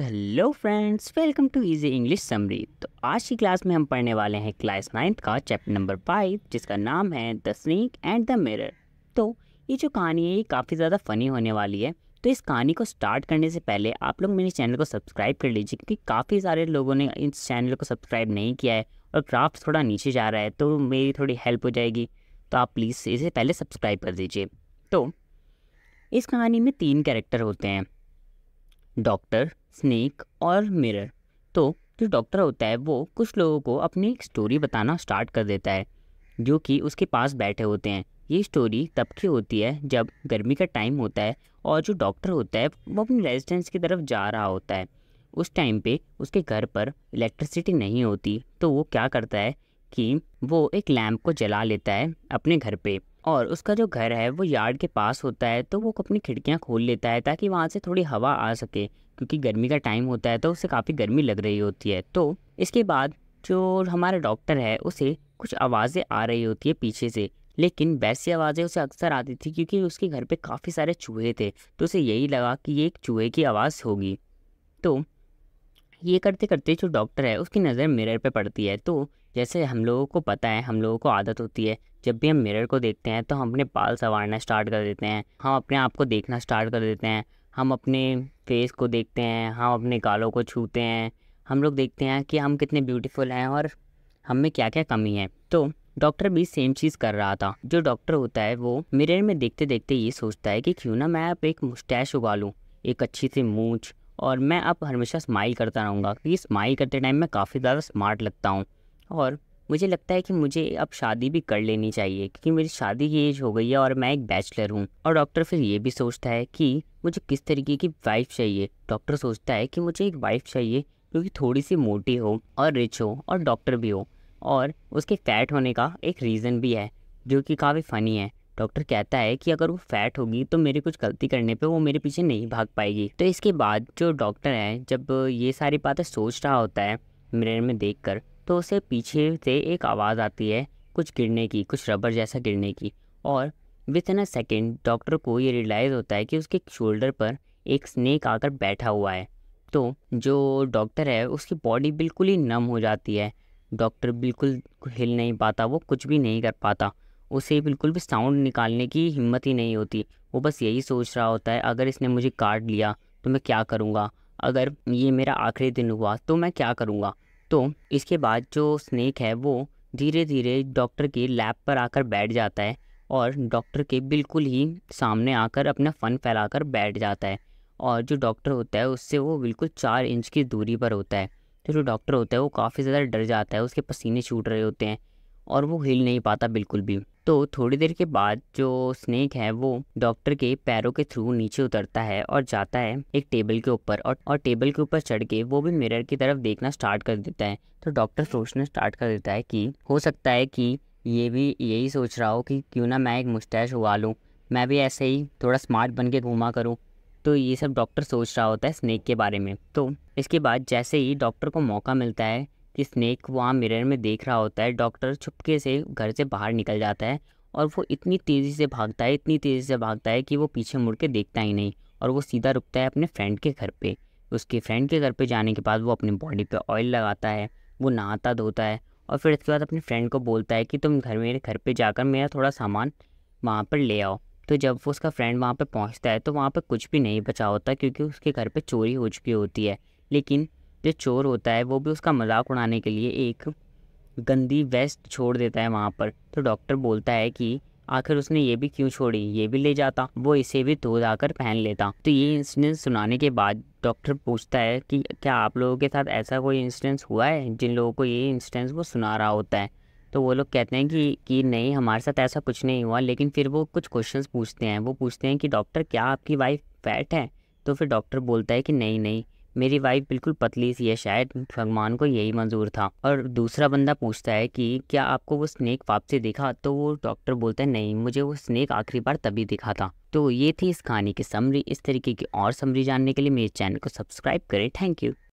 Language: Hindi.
hello friends welcome to easy English summary तो आज की क्लास में हम पढ़ने वाले हैं क्लास नाइन्थ का चैप्टर नंबर फाइव जिसका नाम है the snake and the mirror तो ये जो कहानी है ये काफ़ी ज़्यादा फ़नी होने वाली है तो इस कहानी को स्टार्ट करने से पहले आप लोग मेरे चैनल को सब्सक्राइब कर लीजिए क्योंकि काफ़ी सारे लोगों ने इस चैनल को सब्सक्राइब नहीं किया है और क्राफ्ट थोड़ा नीचे जा रहा है तो मेरी थोड़ी हेल्प हो जाएगी तो आप प्लीज़ इसे पहले सब्सक्राइब कर दीजिए तो इस कहानी में तीन कैरेक्टर होते हैं डॉक्टर स्नेक और मिरर तो जो डॉक्टर होता है वो कुछ लोगों को अपनी एक स्टोरी बताना स्टार्ट कर देता है जो कि उसके पास बैठे होते हैं ये स्टोरी तब की होती है जब गर्मी का टाइम होता है और जो डॉक्टर होता है वो अपनी रेजिडेंस की तरफ जा रहा होता है उस टाइम पे उसके घर पर इलेक्ट्रिसिटी नहीं होती तो वो क्या करता है कि वो एक लैम्प को जला लेता है अपने घर पे और उसका जो घर है वो यार्ड के पास होता है तो वो अपनी खिड़कियाँ खोल लेता है ताकि वहाँ से थोड़ी हवा आ सके क्योंकि गर्मी का टाइम होता है तो उसे काफ़ी गर्मी लग रही होती है तो इसके बाद जो हमारा डॉक्टर है उसे कुछ आवाज़ें आ रही होती है पीछे से लेकिन वैसी आवाज़ें उसे अक्सर आती थी क्योंकि उसके घर पे काफ़ी सारे चूहे थे तो उसे यही लगा कि ये एक चूहे की आवाज़ होगी तो ये करते करते जो डॉक्टर है उसकी नज़र मिरर पे पड़ती है तो जैसे हम लोगों को पता है हम लोगों को आदत होती है जब भी हम मिरर को देखते हैं तो हम अपने बाल संवारना स्टार्ट कर देते हैं हम अपने आप को देखना स्टार्ट कर देते हैं हम अपने फेस को देखते हैं हम अपने गालों को छूते हैं हम लोग देखते हैं कि हम कितने ब्यूटीफुल हैं और हम में क्या क्या कमी है तो डॉक्टर भी सेम चीज़ कर रहा था जो डॉक्टर होता है वो मिरर में देखते देखते ये सोचता है कि क्यों ना मैं अब एक मुस्टैश उगा लूँ एक अच्छी सी मूँछ और मैं अब हमेशा स्माइल करता रहूँगा क्योंकि स्माइल करते टाइम मैं काफ़ी ज़्यादा स्मार्ट लगता हूँ और मुझे लगता है कि मुझे अब शादी भी कर लेनी चाहिए क्योंकि मेरी शादी की एज हो गई है और मैं एक बैचलर हूँ और डॉक्टर फिर ये भी सोचता है कि मुझे किस तरीके की वाइफ चाहिए डॉक्टर सोचता है कि मुझे एक वाइफ चाहिए क्योंकि थोड़ी सी मोटी हो और रिच हो और डॉक्टर भी हो और उसके फैट होने का एक रीज़न भी है जो कि काफ़ी फ़नी है डॉक्टर कहता है कि अगर वो फैट होगी तो मेरी कुछ गलती करने पे वो मेरे पीछे नहीं भाग पाएगी तो इसके बाद जो डॉक्टर है जब ये सारी बातें सोच रहा होता है मिरर में देख कर तो उसे पीछे से एक आवाज़ आती है कुछ गिरने की कुछ रबर जैसा गिरने की और within a second doctor को ये रियलाइज़ होता है कि उसके शोल्डर पर एक स्नेक आकर बैठा हुआ है तो जो डॉक्टर है उसकी बॉडी बिल्कुल ही नम हो जाती है डॉक्टर बिल्कुल हिल नहीं पाता वो कुछ भी नहीं कर पाता उसे बिल्कुल भी साउंड निकालने की हिम्मत ही नहीं होती वो बस यही सोच रहा होता है अगर इसने मुझे काट लिया तो मैं क्या करूँगा अगर ये मेरा आखिरी दिन हुआ तो मैं क्या करूँगा तो इसके बाद जो स्नेक है वो धीरे धीरे डॉक्टर के लैब पर आकर बैठ जाता है और डॉक्टर के बिल्कुल ही सामने आकर अपना फ़न फैलाकर बैठ जाता है और जो डॉक्टर होता है उससे वो बिल्कुल चार इंच की दूरी पर होता है तो जो डॉक्टर होता है वो काफ़ी ज़्यादा डर जाता है उसके पसीने छूट रहे होते हैं और वो हिल नहीं पाता बिल्कुल भी तो थोड़ी देर के बाद जो स्नेक है वो डॉक्टर के पैरों के थ्रू नीचे उतरता है और जाता है एक टेबल के ऊपर और और टेबल के ऊपर चढ़ के वो भी मिरर की तरफ देखना स्टार्ट कर देता है तो डॉक्टर सोचना स्टार्ट कर देता है कि हो सकता है कि ये भी यही सोच रहा हो कि क्यों ना मैं एक मुस्टैश उगा लूँ मैं भी ऐसे ही थोड़ा स्मार्ट बन के घूमा करूँ तो ये सब डॉक्टर सोच रहा होता है स्नेक के बारे में तो इसके बाद जैसे ही डॉक्टर को मौका मिलता है कि स्नेक वहाँ मिरर में देख रहा होता है डॉक्टर छुपके से घर से बाहर निकल जाता है और वो इतनी तेज़ी से भागता है इतनी तेज़ी से भागता है कि वो पीछे मुड़ के देखता ही नहीं और वो सीधा रुकता है अपने फ्रेंड के घर पे उसके फ्रेंड के घर पे जाने के बाद वो अपनी बॉडी पे ऑयल लगाता है वो नहाता धोता है और फिर उसके बाद अपने फ्रेंड को बोलता है कि तुम घर मेरे घर पर जाकर मेरा थोड़ा सामान वहाँ पर ले आओ तो जब वो उसका फ्रेंड वहाँ पर पहुँचता है तो वहाँ पर कुछ भी नहीं बचा होता क्योंकि उसके घर पर चोरी हो चुकी होती है लेकिन जो चोर होता है वो भी उसका मजाक उड़ाने के लिए एक गंदी वेस्ट छोड़ देता है वहाँ पर तो डॉक्टर बोलता है कि आखिर उसने ये भी क्यों छोड़ी ये भी ले जाता वो इसे भी धो जाकर पहन लेता तो ये इंसिडेंस सुनाने के बाद डॉक्टर पूछता है कि क्या आप लोगों के साथ ऐसा कोई इंसिडेंस हुआ है जिन लोगों को ये इंसिडेंस वो सुना रहा होता है तो वो लोग कहते हैं कि कि नहीं हमारे साथ ऐसा कुछ नहीं हुआ लेकिन फिर वो कुछ क्वेश्चन पूछते हैं वो पूछते हैं कि डॉक्टर क्या आपकी वाइफ फैट है तो फिर डॉक्टर बोलता है कि नहीं नहीं मेरी वाइफ बिल्कुल पतली सी है शायद भगवान को यही मंजूर था और दूसरा बंदा पूछता है कि क्या आपको वो स्नेक वापसी दिखा तो वो डॉक्टर बोलता है नहीं मुझे वो स्नेक आखिरी बार तभी दिखा था तो ये थी इस कहानी की समरी इस तरीके की और समरी जानने के लिए मेरे चैनल को सब्सक्राइब करें थैंक यू